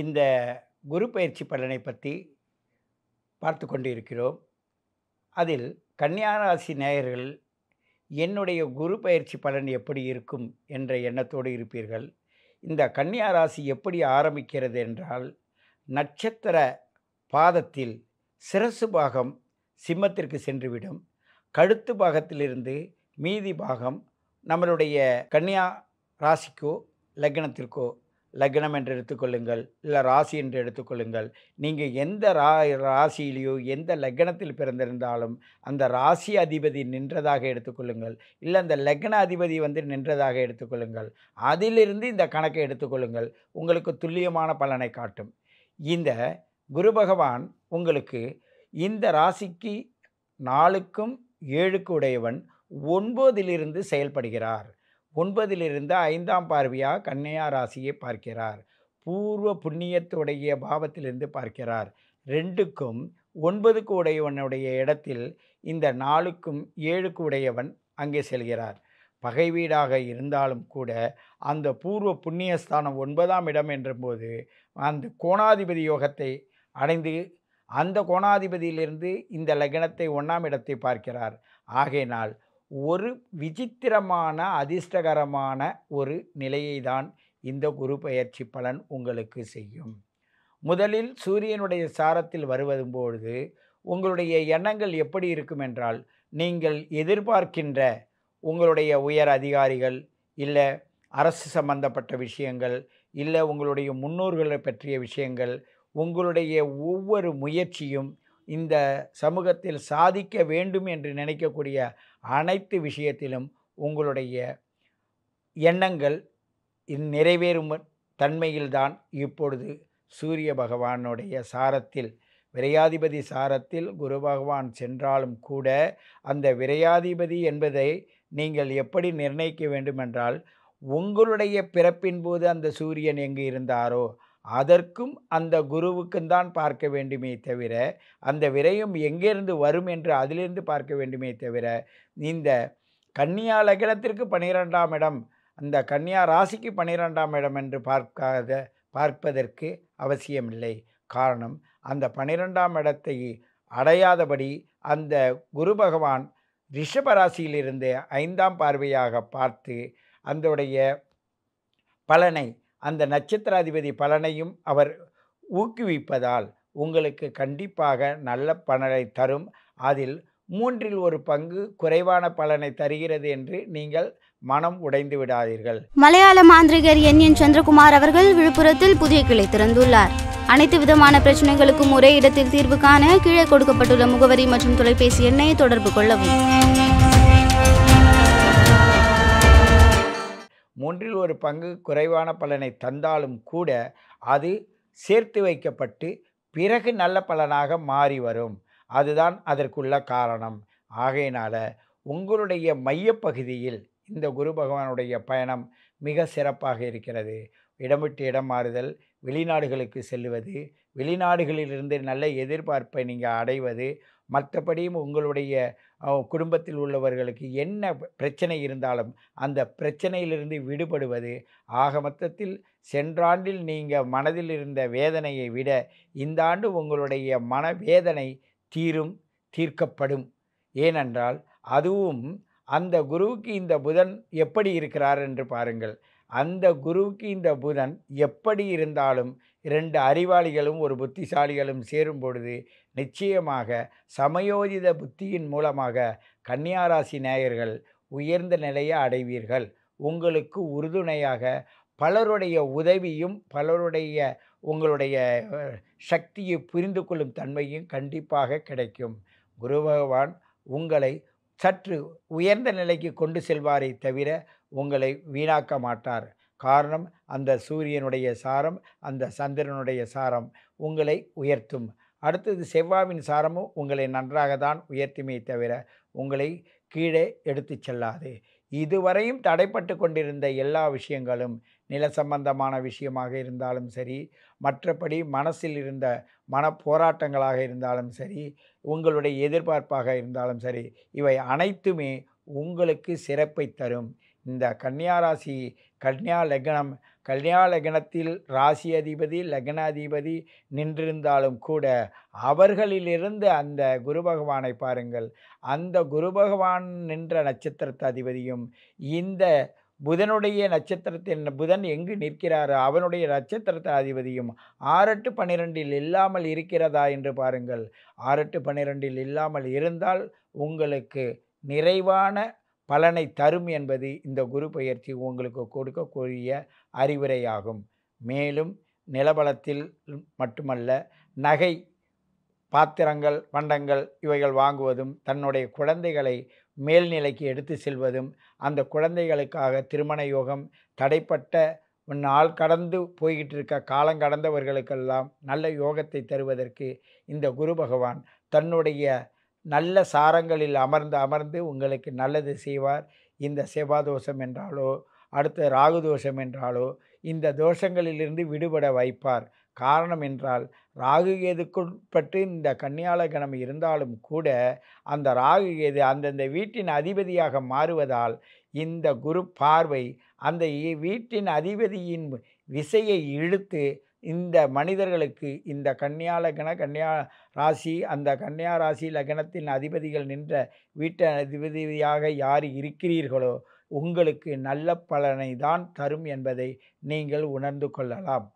இந்த குரு பயிற்சி பலனை பற்றி பார்த்து கொண்டு இருக்கிறோம் அதில் கன்னியாராசி நேயர்கள் என்னுடைய குரு பயிற்சி பலன் எப்படி இருக்கும் என்ற எண்ணத்தோடு இருப்பீர்கள் இந்த கன்னியாராசி எப்படி ஆரம்பிக்கிறது என்றால் நட்சத்திர பாதத்தில் சிரசு பாகம் சிம்மத்திற்கு சென்றுவிடும் கழுத்து பாகத்திலிருந்து மீதி பாகம் நம்மளுடைய கன்னியா ராசிக்கோ லக்னத்திற்கோ லக்னம் என்று எடுத்துக்கொள்ளுங்கள் இல்லை ராசி என்று எடுத்துக்கொள்ளுங்கள் நீங்கள் எந்த ரா ராசியிலையோ எந்த லக்னத்தில் பிறந்திருந்தாலும் அந்த ராசி அதிபதி நின்றதாக எடுத்துக்கொள்ளுங்கள் இல்லை அந்த லக்ன அதிபதி வந்து நின்றதாக எடுத்துக்கொள்ளுங்கள் அதிலிருந்து இந்த கணக்கை எடுத்துக்கொள்ளுங்கள் உங்களுக்கு துல்லியமான பலனை காட்டும் இந்த குரு பகவான் உங்களுக்கு இந்த ராசிக்கு நாளுக்கும் ஏழுக்கு உடையவன் ஒன்பதிலிருந்து செயல்படுகிறார் ஒன்பதிலிருந்து ஐந்தாம் பார்வையாக கன்னையா ராசியை பார்க்கிறார் பூர்வ புண்ணியத்துடைய பாவத்திலிருந்து பார்க்கிறார் ரெண்டுக்கும் ஒன்பதுக்கு உடையவனுடைய இடத்தில் இந்த நாலுக்கும் ஏழுக்கு உடையவன் அங்கே செல்கிறார் பகை வீடாக இருந்தாலும் கூட அந்த பூர்வ புண்ணியஸ்தானம் ஒன்பதாம் இடம் என்றபோது அந்த கோணாதிபதி யோகத்தை அடைந்து அந்த கோணாதிபதியிலிருந்து இந்த லக்னத்தை ஒன்றாம் இடத்தை பார்க்கிறார் ஆகையினால் ஒரு விசித்திரமான அதிர்ஷ்டகரமான ஒரு நிலையை தான் இந்த குரு பயிற்சி பலன் உங்களுக்கு செய்யும் முதலில் சூரியனுடைய சாரத்தில் வருவதும் பொழுது உங்களுடைய எண்ணங்கள் எப்படி இருக்கும் என்றால் நீங்கள் எதிர்பார்க்கின்ற உங்களுடைய உயர் அதிகாரிகள் இல்லை அரசு சம்பந்தப்பட்ட விஷயங்கள் இல்லை உங்களுடைய முன்னோர்களை பற்றிய விஷயங்கள் உங்களுடைய ஒவ்வொரு முயற்சியும் இந்த சமூகத்தில் சாதிக்க வேண்டும் என்று நினைக்கக்கூடிய அனைத்து விஷயத்திலும் உங்களுடைய எண்ணங்கள் நிறைவேறும் தன்மையில்தான் இப்பொழுது சூரிய பகவானுடைய சாரத்தில் விரையாதிபதி சாரத்தில் குரு பகவான் சென்றாலும் கூட அந்த விரையாதிபதி என்பதை நீங்கள் எப்படி நிர்ணயிக்க வேண்டுமென்றால் உங்களுடைய பிறப்பின் போது அந்த சூரியன் எங்கு இருந்தாரோ அதற்கும் அந்த குருவுக்கும் தான் பார்க்க வேண்டுமே தவிர அந்த விரயம் எங்கேருந்து வரும் என்று அதிலிருந்து பார்க்க வேண்டுமே தவிர இந்த கன்னியா லக்னத்திற்கு பன்னிரெண்டாம் இடம் அந்த கன்னியா ராசிக்கு பன்னிரெண்டாம் இடம் என்று பார்க்காத பார்ப்பதற்கு அவசியமில்லை காரணம் அந்த பன்னிரெண்டாம் இடத்தை அடையாதபடி அந்த குரு பகவான் ரிஷபராசியிலிருந்து ஐந்தாம் பார்வையாக பார்த்து அதனுடைய பலனை அந்த நட்சத்திராதிபதி பலனையும் அவர் ஊக்குவிப்பதால் உங்களுக்கு கண்டிப்பாக நல்ல பலனை தரும் அதில் மூன்றில் ஒரு பங்கு குறைவான பலனை தருகிறது என்று நீங்கள் மனம் உடைந்து விடாதீர்கள் மலையாள மாந்திரிகர் என் என் சந்திரகுமார் அவர்கள் விழுப்புரத்தில் புதிய கிளை திறந்துள்ளார் அனைத்து விதமான பிரச்சனைகளுக்கும் ஒரே இடத்தில் தீர்வு காண கீழே கொடுக்கப்பட்டுள்ள முகவரி மற்றும் தொலைபேசி எண்ணை தொடர்பு கொள்ளவும் மூன்றில் ஒரு பங்கு குறைவான பலனை தந்தாலும் கூட அது சேர்த்து வைக்கப்பட்டு பிறகு நல்ல பலனாக மாறி வரும் அதுதான் அதற்குள்ள காரணம் ஆகையினால் உங்களுடைய மையப்பகுதியில் இந்த குரு பகவானுடைய பயணம் மிக சிறப்பாக இருக்கிறது இடமிட்டு இடம் மாறுதல் வெளிநாடுகளுக்கு செல்வது வெளிநாடுகளிலிருந்து நல்ல எதிர்பார்ப்பை நீங்கள் அடைவது மற்றபடியும் உங்களுடைய குடும்பத்தில் உள்ளவர்களுக்கு என்ன பிரச்சனை இருந்தாலும் அந்த பிரச்சனையிலிருந்து விடுபடுவது ஆக மொத்தத்தில் சென்றாண்டில் நீங்கள் மனதில் இருந்த வேதனையை விட இந்த ஆண்டு உங்களுடைய மனவேதனை தீரும் தீர்க்கப்படும் ஏனென்றால் அதுவும் அந்த குருவுக்கு இந்த புதன் எப்படி இருக்கிறார் என்று பாருங்கள் அந்த குருவுக்கு இந்த புதன் எப்படி இருந்தாலும் இரண்டு அறிவாளிகளும் ஒரு புத்திசாலிகளும் சேரும் பொழுது நிச்சயமாக சமயோஜித புத்தியின் மூலமாக கன்னியாராசி நேயர்கள் உயர்ந்த நிலையை அடைவீர்கள் உங்களுக்கு உறுதுணையாக பலருடைய உதவியும் பலருடைய உங்களுடைய சக்தியை புரிந்து கொள்ளும் தன்மையும் கண்டிப்பாக கிடைக்கும் குரு பகவான் உங்களை சற்று உயர்ந்த நிலைக்கு கொண்டு செல்வாரை தவிர உங்களை வீணாக்க மாட்டார் காரணம் அந்த சூரியனுடைய சாரம் அந்த சந்திரனுடைய சாரம் உங்களை உயர்த்தும் அடுத்தது செவ்வாவின் சாரமும் உங்களை நன்றாக தான் உயர்த்துமே தவிர உங்களை கீழே எடுத்து செல்லாது இதுவரையும் தடைப்பட்டு கொண்டிருந்த எல்லா விஷயங்களும் நில சம்பந்தமான விஷயமாக இருந்தாலும் சரி மற்றபடி மனசில் இருந்த மன போராட்டங்களாக இருந்தாலும் சரி உங்களுடைய எதிர்பார்ப்பாக இருந்தாலும் சரி இவை அனைத்துமே உங்களுக்கு சிறப்பை தரும் இந்த கன்னியாராசி கன்னியா லக்னம் கல்யாண லக்னத்தில் ராசி அதிபதி லக்னாதிபதி நின்றிருந்தாலும் கூட அவர்களிலிருந்து அந்த குரு பகவானை பாருங்கள் அந்த குரு பகவான் நின்ற நட்சத்திரத்த அதிபதியும் இந்த புதனுடைய நட்சத்திரத்தின் புதன் எங்கு நிற்கிறாரோ அவனுடைய நட்சத்திரத்தை அதிபதியும் ஆறட்டு பன்னிரெண்டில் இல்லாமல் இருக்கிறதா என்று பாருங்கள் ஆறட்டு பன்னிரெண்டில் இல்லாமல் இருந்தால் உங்களுக்கு நிறைவான பலனை தரும் என்பது இந்த குரு பயிற்சி உங்களுக்கு கொடுக்கக்கூடிய அறிவுரையாகும் மேலும் நிலபலத்தில் மட்டுமல்ல நகை பாத்திரங்கள் பண்டங்கள் இவைகள் வாங்குவதும் தன்னுடைய குழந்தைகளை மேல்நிலைக்கு எடுத்து செல்வதும் அந்த குழந்தைகளுக்காக திருமண யோகம் தடைப்பட்ட நாள் கடந்து போய்கிட்டு இருக்க காலம் கடந்தவர்களுக்கெல்லாம் நல்ல யோகத்தை தருவதற்கு இந்த குரு பகவான் தன்னுடைய நல்ல சாரங்களில் அமர்ந்து அமர்ந்து உங்களுக்கு நல்லது செய்வார் இந்த செவ்வாதோஷம் என்றாலோ அடுத்த ராகு தோஷம் என்றாலோ இந்த தோஷங்களிலிருந்து விடுபட வைப்பார் காரணம் என்றால் ராகு கேதுக்குட்பட்டு இந்த கன்னியால கணம் இருந்தாலும் கூட அந்த ராகு கேது அந்தந்த வீட்டின் அதிபதியாக மாறுவதால் இந்த குரு பார்வை அந்த வீட்டின் அதிபதியின் விசையை இழுத்து இந்த மனிதர்களுக்கு இந்த கன்னியா லக்ன கன்னியா ராசி அந்த கன்னியா ராசி லக்னத்தின் அதிபதிகள் நின்ற வீட்டு அதிபதியாக யார் இருக்கிறீர்களோ உங்களுக்கு நல்ல பலனை தான் தரும் என்பதை நீங்கள் உணர்ந்து கொள்ளலாம்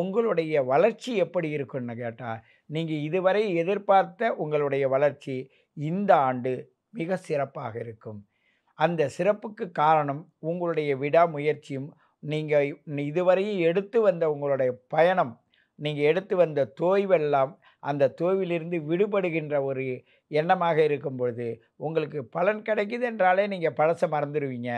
உங்களுடைய வளர்ச்சி எப்படி இருக்குன்னு கேட்டால் நீங்கள் இதுவரை எதிர்பார்த்த உங்களுடைய வளர்ச்சி இந்த ஆண்டு மிக சிறப்பாக இருக்கும் அந்த சிறப்புக்கு காரணம் உங்களுடைய விடாமுயற்சியும் நீங்கள் இதுவரையும் எடுத்து வந்த உங்களுடைய பயணம் நீங்கள் எடுத்து வந்த தோய்வெல்லாம் அந்த தோய்விலிருந்து விடுபடுகின்ற ஒரு எண்ணமாக இருக்கும் பொழுது உங்களுக்கு பலன் கிடைக்குது என்றாலே நீங்கள் பழசை மறந்துடுவீங்க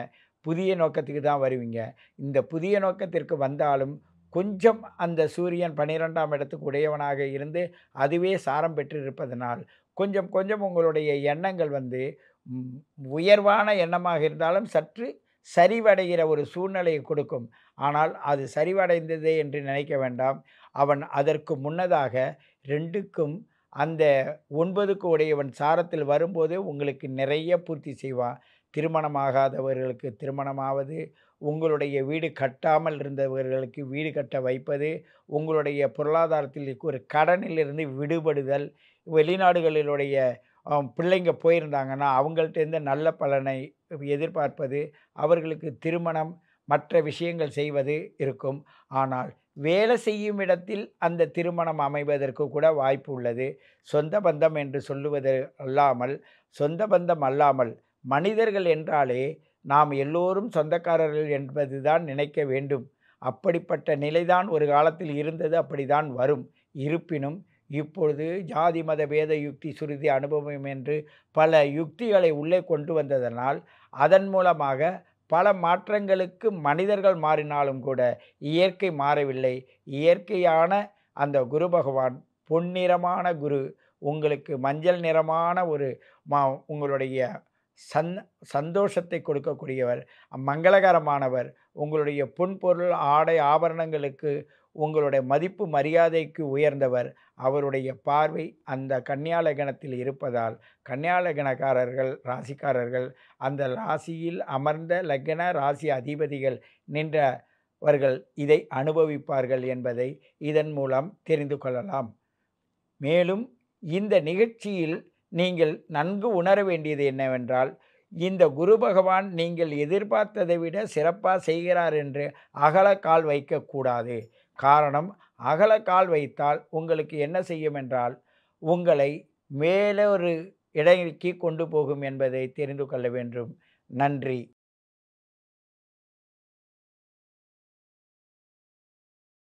புதிய நோக்கத்துக்கு தான் வருவீங்க இந்த புதிய நோக்கத்திற்கு வந்தாலும் கொஞ்சம் அந்த சூரியன் பனிரெண்டாம் இடத்துக்கு உடையவனாக இருந்து அதுவே சாரம் பெற்றிருப்பதனால் கொஞ்சம் கொஞ்சம் உங்களுடைய எண்ணங்கள் வந்து உயர்வான எண்ணமாக இருந்தாலும் சற்று சரிவடைகிற ஒரு சூழ்நிலையை கொடுக்கும் ஆனால் அது சரிவடைந்ததே என்று நினைக்க வேண்டாம் அவன் அதற்கு முன்னதாக ரெண்டுக்கும் அந்த ஒன்பதுக்கு உடையவன் சாரத்தில் வரும்போதே உங்களுக்கு நிறைய பூர்த்தி செய்வான் திருமணமாகாதவர்களுக்கு திருமணமாவது உங்களுடைய வீடு கட்டாமல் இருந்தவர்களுக்கு வீடு கட்ட வைப்பது உங்களுடைய பொருளாதாரத்தில் ஒரு கடனிலிருந்து விடுபடுதல் வெளிநாடுகளிலுடைய பிள்ளைங்க போயிருந்தாங்கன்னா அவங்கள்ட்டேருந்து நல்ல பலனை எதிர்பார்ப்பது அவர்களுக்கு திருமணம் மற்ற விஷயங்கள் செய்வது இருக்கும் ஆனால் வேலை செய்யும் இடத்தில் அந்த திருமணம் அமைவதற்கு கூட வாய்ப்பு உள்ளது சொந்த பந்தம் என்று சொல்லுவது அல்லாமல் சொந்த பந்தம் அல்லாமல் மனிதர்கள் என்றாலே நாம் எல்லோரும் சொந்தக்காரர்கள் என்பது தான் நினைக்க வேண்டும் அப்படிப்பட்ட நிலைதான் ஒரு காலத்தில் இருந்தது அப்படிதான் வரும் இருப்பினும் இப்பொழுது ஜாதி மத வேத யுக்தி சுருதி அனுபவம் என்று பல யுக்திகளை உள்ளே கொண்டு வந்ததனால் அதன் மூலமாக பல மாற்றங்களுக்கு மனிதர்கள் மாறினாலும் கூட இயற்கை மாறவில்லை இயற்கையான அந்த குரு பகவான் பொன்னிறமான குரு உங்களுக்கு மஞ்சள் நிறமான ஒரு மா உங்களுடைய சந் சந்தோஷத்தை கொடுக்கக்கூடியவர் மங்களகரமானவர் உங்களுடைய புன்பொருள் ஆடை ஆபரணங்களுக்கு உங்களுடைய மதிப்பு மரியாதைக்கு உயர்ந்தவர் அவருடைய பார்வை அந்த கன்னியாலகணத்தில் இருப்பதால் கன்னியாலகணக்காரர்கள் ராசிக்காரர்கள் அந்த ராசியில் அமர்ந்த லக்ன ராசி அதிபதிகள் நின்றவர்கள் இதை அனுபவிப்பார்கள் என்பதை இதன் மூலம் தெரிந்து கொள்ளலாம் மேலும் இந்த நிகழ்ச்சியில் நீங்கள் நன்கு உணர வேண்டியது என்னவென்றால் இந்த குரு பகவான் நீங்கள் எதிர்பார்த்ததை விட சிறப்பாக செய்கிறார் என்று அகலக்கால் வைக்கக்கூடாது காரணம் அகல கால் வைத்தால் உங்களுக்கு என்ன செய்யும் என்றால் உங்களை மேலே ஒரு இடைக்கு கொண்டு போகும் என்பதை தெரிந்து கொள்ள வேண்டும் நன்றி